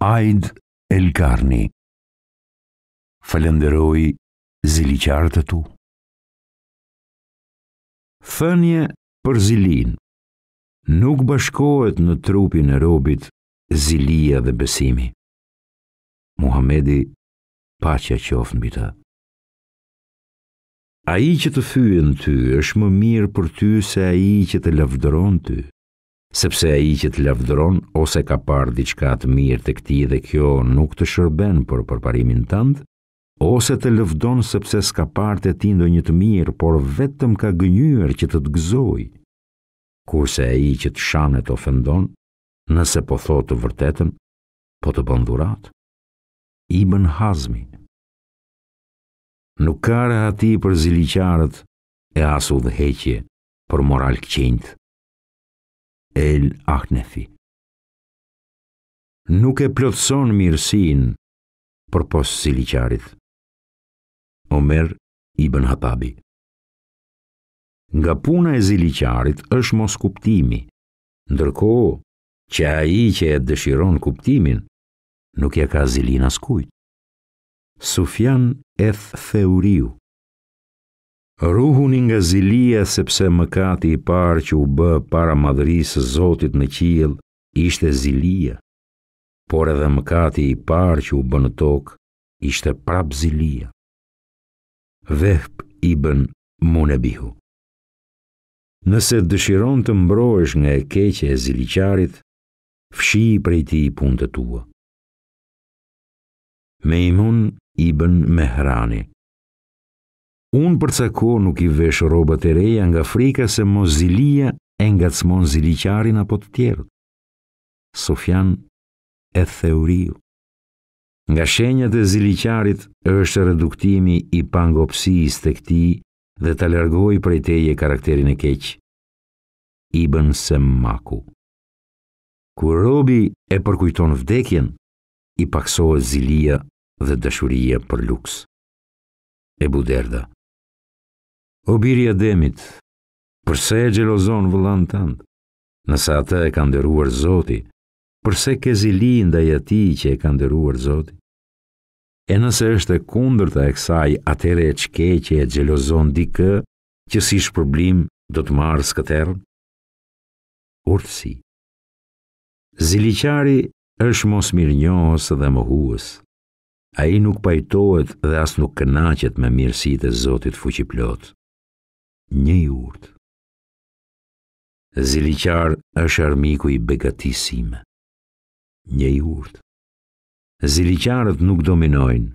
Aid Elkarni Falenderoj zili qartë tu Thënje për zilin Nuk bashkohet në trupin e robit zilia dhe besimi Muhamedi paqja qofë në bita A i që të fyën ty është më mirë për ty se a i që të lavdron ty sepse a i që të lavdron ose ka parë diqka të mirë të këti dhe kjo nuk të shërben për përparimin tëndë, ose të lëvdon sepse s'ka parë të tindo një të mirë, por vetëm ka gënyër që të të gëzoj. Kurse e i që të shane të ofendon, nëse po thotë të vërtetën, po të bëndurat. Ibn Hazmi Nuk kare ati për ziliqarët e asu dhe heqje për moral këqenjtë. El Ahnefi. Nuk e plotëson mirësin për posë si liqarit. Omer Ibn Hatabi Nga puna e ziliqarit është mos kuptimi, ndërko që a i që e dëshiron kuptimin, nuk ja ka zilin as kujt. Sufjan F. Theuriu Ruhuni nga zilia sepse mëkati i parë që u bë para madhërisë Zotit në qiell ishte zilia. Por edhe mëkati i parë që u bë në tokë ishte prap zilia. Vehb ibn Munebihu Nëse dëshiron të mbrohesh nga e keqe e ziliqarit, fshi i prej ti i punë të tua. Me imun i bën me hrani. Unë për cako nuk i veshë robët e reja nga frika se mozilia e nga cmon ziliqarin apo të tjerë. Sofjan e theuriu. Nga shenjët e ziliqarit është reduktimi i pangopsis të këti dhe të lërgoj për e teje karakterin e keqë. Ibn se maku. Kur robi e përkujton vdekjen, i paksohet zilia dhe dëshuria për luks. E buderda. O biri Ademit, përse e gjelozon vëllan tëndë? Nëse atë e ka ndëruar Zoti, përse ke zili nda i ati që e ka ndëruar Zoti? E nëse është e kundër të eksaj atere e qke që e gjelozon dikë, që si shpërblim do të marë së këterë? Urësi. Ziliqari është mos mirë njohës dhe më huës. A i nuk pajtohet dhe as nuk kënaqet me mirësit e Zotit fuqiplotë një i urt. Ziliqar është armiku i begatisime, një i urt. Ziliqarët nuk dominojnë,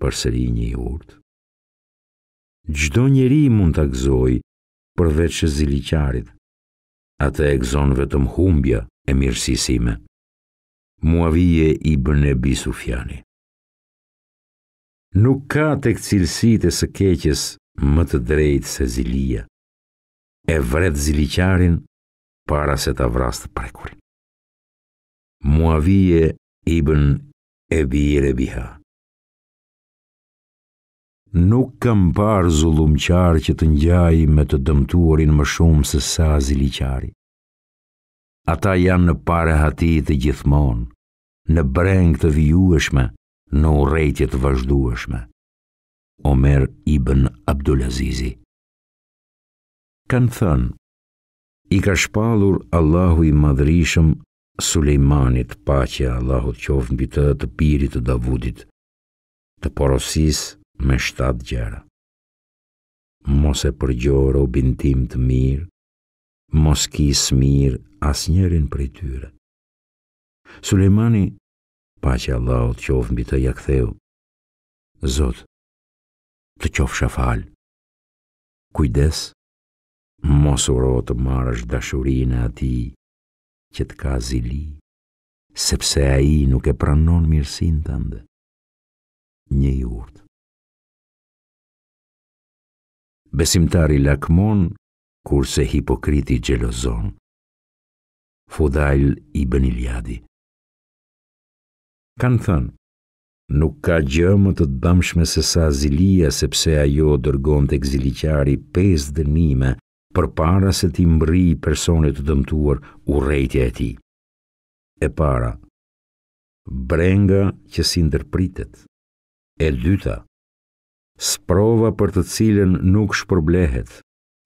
përseri një i urt. Gjdo njeri mund të gëzoj përveç e ziliqarit, atë e gëzon vetëm humbja e mirësisime. Muavije i bërne bisufjani. Nuk ka të cilësit e së keqes më të drejtë se zilija, e vret ziliqarin para se të vrastë prekurin. Muavije i bën e bire biha. Nuk kam parë zullum qarë që të njaj me të dëmtuarin më shumë se sa ziliqari. Ata janë në pare hati të gjithmonë, në breng të vijueshme, në urejtje të vazhdueshme. Omer ibn Abdulazizi. Kanë thënë, i ka shpalur Allahu i madhërishëm Sulejmanit, pacja Allahu të në bitë të pirit të Davudit, të porosis me shtatë gjera. Mos e përgjoro bintim të mirë, mos kisë mirë as njerin për i tyre. Sulejmani, pacja Allahu të në bitë të jakëtheu, Zotë, të qofë shafal. Kujdes, mos u të marë është dashurina ati që të ka zili, sepse a i nuk e pranon mirësin të ndë. Një i urtë. Besimtari lakmon, kurse hipokriti gjelozon. Fudail i bëniljadi. Kanë thënë, nuk ka gjë më të dëmshme se sa azilia sepse ajo dërgon të këziliqari 5 dënime për para se ti mbri personit të dëmtuar u rejtje e ti. E para, brenga që si ndërpritet. E dyta, sprova për të cilën nuk shpërblehet.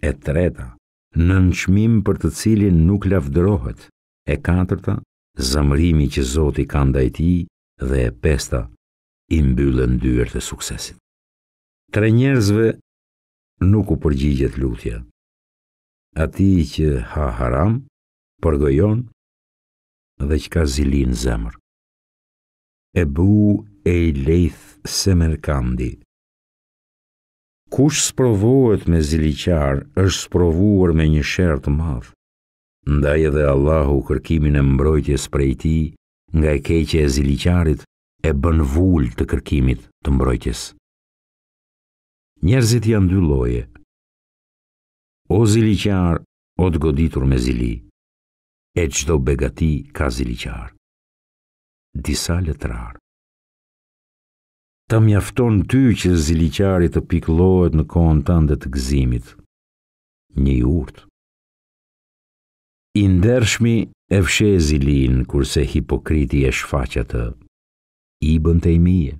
E treta, nënçmim për të cilin nuk lafdrohet. E katërta, zamrimi që Zoti ka ndaj ti dhe e pesta, i mbyllën dyert e suksesit. Tre njerëzve nuk u përgjigjet lutja. Ati që ha haram, përgojon dhe që ka zilin zemër. E bu e i lejth se merkandi. Kush sprovohet me ziliqar, është sprovohet me një shërë të madhë. Ndaj edhe Allahu kërkimin e mbrojtjes prej ti, nga e keqe e ziliqarit, e bën vul të kërkimit të mbrojtjes. Njerëzit janë dy lloje. O ziliqar, o të goditur me zili, e qdo begati ka ziliqar. Disa letrar. Ta mjafton ty që ziliqarit të piklojt në kohën të të gzimit. Një urt. Indershmi e fshe zilin, kurse hipokriti e shfaqatë i bën të imije.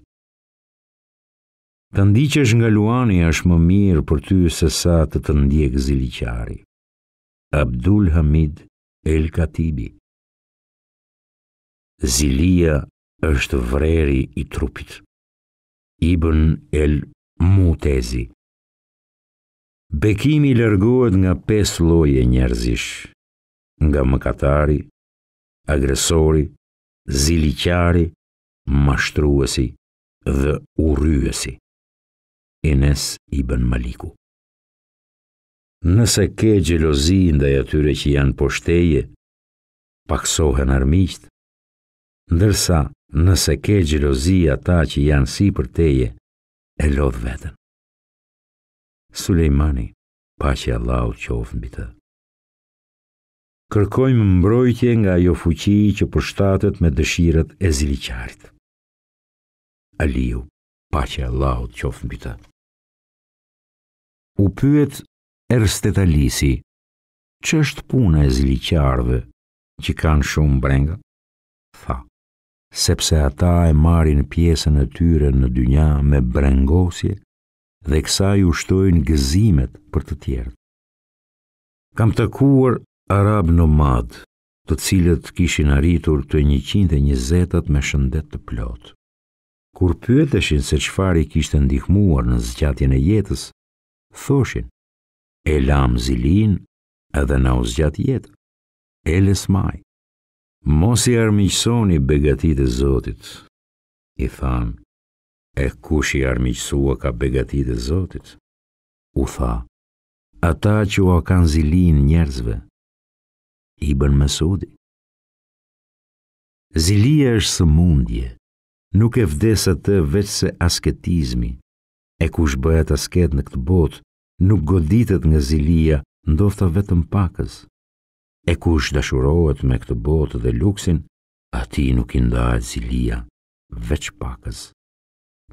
Të ndiqesh nga Luani është më mirë për ty se sa të të ndjek ziliqari. Abdul Hamid El Katibi Zilia është vreri i trupit. Ibn El Mutezi Bekimi lërgohet nga pes loje njerëzish, nga mëkatari, agresori, ziliqari, mashtruesi dhe uryesi. Enes i bën Maliku. Nëse ke gjelozi ndaj atyre që janë poshteje, paksohen armiqt, ndërsa nëse ke gjelozi ata që janë si për teje, e lodh vetën. Sulejmani, paqja Allahu qof mbi të. Kërkojmë mbrojtje nga ajo fuqi që përshtatet me dëshirat e ziliqarit. Aliu, paqe Allahut qof mbi të. U pyet Erstet Alisi, që është e zliqarve që kanë shumë brenga? Tha, sepse ata e marin pjesën e tyre në dynja me brengosje dhe kësa ju shtojnë gëzimet për të tjerë. Kam të kuar Arab nomad, të cilët kishin arritur të 120 me shëndet të plotë kur pyeteshin se qëfar i kishtë ndihmuar në zgjatjen e jetës, thoshin, e lam zilin edhe na u zgjat jetë, e les maj. Mos i armiqësoni begatit e Zotit, i tham, e kush i armiqësua ka begatit e Zotit? U tha, ata që o kan zilin njerëzve, i bën mesudi. Zilia është së mundje, nuk e vdes atë veç se asketizmi. E kush bëhet asket në këtë botë, nuk goditet nga zilia, ndoshta vetëm pakës. E kush dashurohet me këtë botë dhe luksin, ati nuk i ndahet zilia, veç pakës.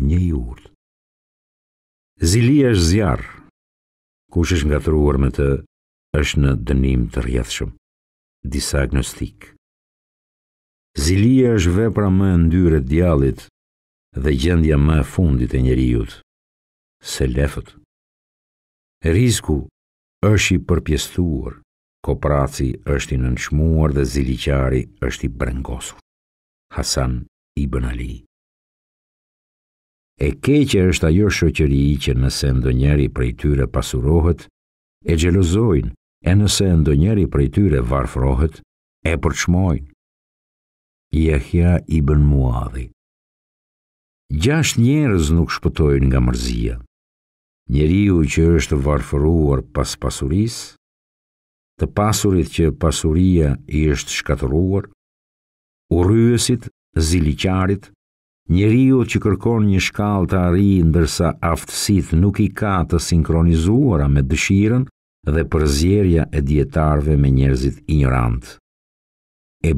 Një i urtë. Zilia është zjarë, kush është nga me të, është në dënim të rjethshëm. Disagnostikë. Zilia është vepra më e ndyrë e djalit dhe gjendja më e fundit e njerijut, se lefët. Rizku është i përpjestuar, kopraci është i nënçmuar dhe ziliqari është i brengosur. Hasan i bënali. E keqe është ajo shoqëri i që nëse ndë njeri për i tyre pasurohet, e gjelozojnë, e nëse ndë njeri për i tyre varfrohet, e përçmojnë. Jahja i bën muadhi. Gjasht njerëz nuk shpëtojnë nga mërzia. Njeriu që është varfëruar pas pasuris, të pasurit që pasuria i është shkatëruar, urryësit, ziliqarit, njeriu që kërkon një shkall të arri ndërsa aftësit nuk i ka të sinkronizuara me dëshiren dhe përzjerja e djetarve me njerëzit ignorantë. E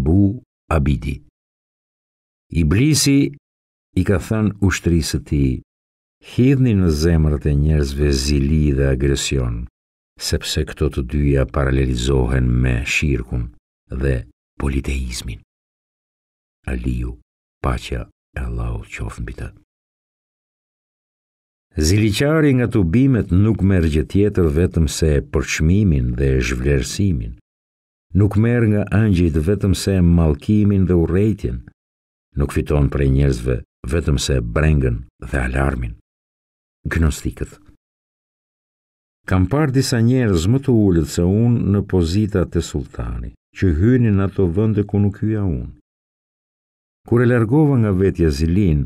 Abidi. Iblisi i ka thënë ushtrisë ti, hidhni në zemrët e njerëzve zili dhe agresion, sepse këto të dyja paralelizohen me shirkun dhe politeizmin. Aliu, pacha e Allahu qofën bitët. Ziliqari nga të bimet nuk mërgjë tjetër vetëm se përshmimin dhe zhvlerësimin, nuk merë nga angjit vetëm se malkimin dhe urejtjen, nuk fiton prej njerëzve vetëm se brengën dhe alarmin. Gnostikët Kam par disa njerëz më të ullët se unë në pozitat të sultani, që hynin ato vënde ku nuk hyja unë. Kur e largova nga vetja zilin,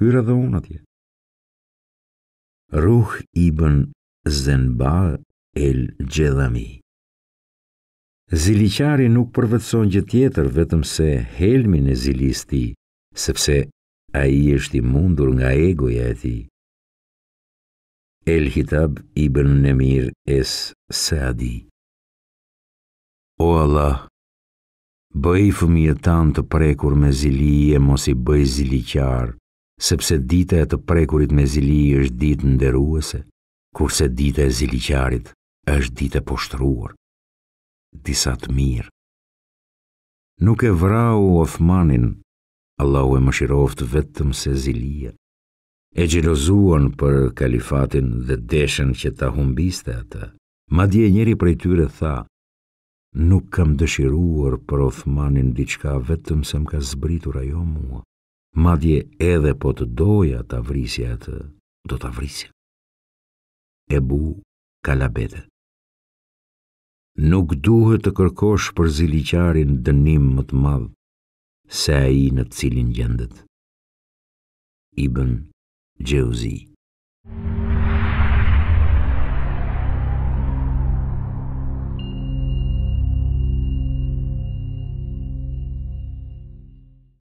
hyra dhe unë atje. Ruh i bën zenba el gjedhami. Ziliqari nuk përvetson gjë tjetër vetëm se helmin e zilis ti, sepse a i është i mundur nga egoja e ti. El Hitab i bën në es se adi. O Allah, bëj fëmijë tanë të prekur me zili e mos i bëj ziliqar, sepse dita e të prekurit me zili është ditë nderuese, kurse dita e ziliqarit është ditë e poshtruar disat mirë. Nuk e vrau Othmanin, Allahu e mëshiroft vetëm se zilia, e gjelozuan për kalifatin dhe deshen që ta humbiste ata. Ma dje njeri prej tyre tha, nuk kam dëshiruar për Othmanin diçka vetëm se më ka zbritur ajo mua. Ma dje edhe po të doja ta vrisja atë, do ta vrisja. Ebu Kalabetet nuk duhet të kërkosh për ziliqarin dënim më të madhë se a i në cilin gjendet. Iben Gjeuzi